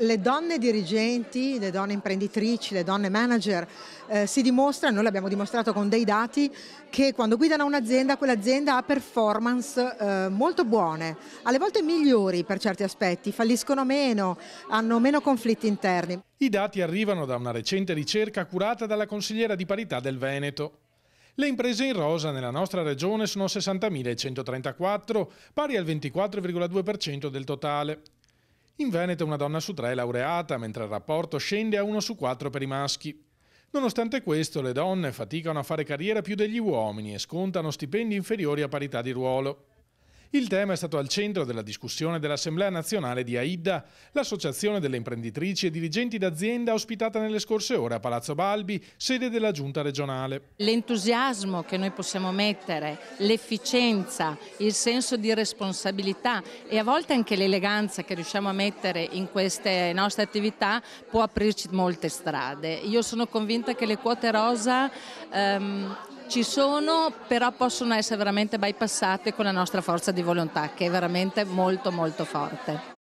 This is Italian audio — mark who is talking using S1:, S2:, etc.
S1: Le donne dirigenti, le donne imprenditrici, le donne manager eh, si dimostrano, noi l'abbiamo dimostrato con dei dati, che quando guidano un'azienda quell'azienda ha performance eh, molto buone, alle volte migliori per certi aspetti, falliscono meno, hanno meno conflitti interni.
S2: I dati arrivano da una recente ricerca curata dalla consigliera di parità del Veneto. Le imprese in rosa nella nostra regione sono 60.134, pari al 24,2% del totale. In Veneto una donna su tre è laureata, mentre il rapporto scende a uno su quattro per i maschi. Nonostante questo, le donne faticano a fare carriera più degli uomini e scontano stipendi inferiori a parità di ruolo. Il tema è stato al centro della discussione dell'Assemblea nazionale di AIDDA, l'associazione delle imprenditrici e dirigenti d'azienda ospitata nelle scorse ore a Palazzo Balbi, sede della giunta regionale.
S3: L'entusiasmo che noi possiamo mettere, l'efficienza, il senso di responsabilità e a volte anche l'eleganza che riusciamo a mettere in queste nostre attività può aprirci molte strade. Io sono convinta che le quote rosa ehm, ci sono, però possono essere veramente
S1: bypassate con la nostra forza di volontà che è veramente molto molto forte.